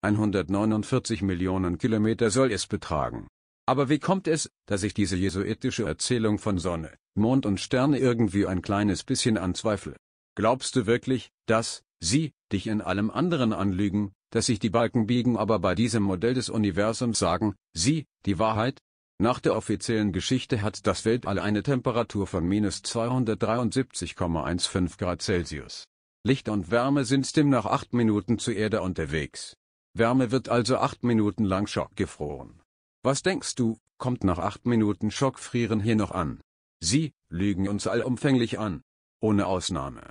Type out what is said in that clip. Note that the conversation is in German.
149 Millionen Kilometer soll es betragen. Aber wie kommt es, dass ich diese jesuitische Erzählung von Sonne, Mond und Sterne irgendwie ein kleines bisschen anzweifle? Glaubst du wirklich, dass sie dich in allem anderen anlügen, dass sich die Balken biegen, aber bei diesem Modell des Universums sagen sie die Wahrheit? Nach der offiziellen Geschichte hat das Weltall eine Temperatur von minus 273,15 Grad Celsius. Licht und Wärme sind demnach acht Minuten zur Erde unterwegs. Wärme wird also acht Minuten lang schockgefroren. Was denkst du, kommt nach acht Minuten Schockfrieren hier noch an? Sie lügen uns allumfänglich an. Ohne Ausnahme.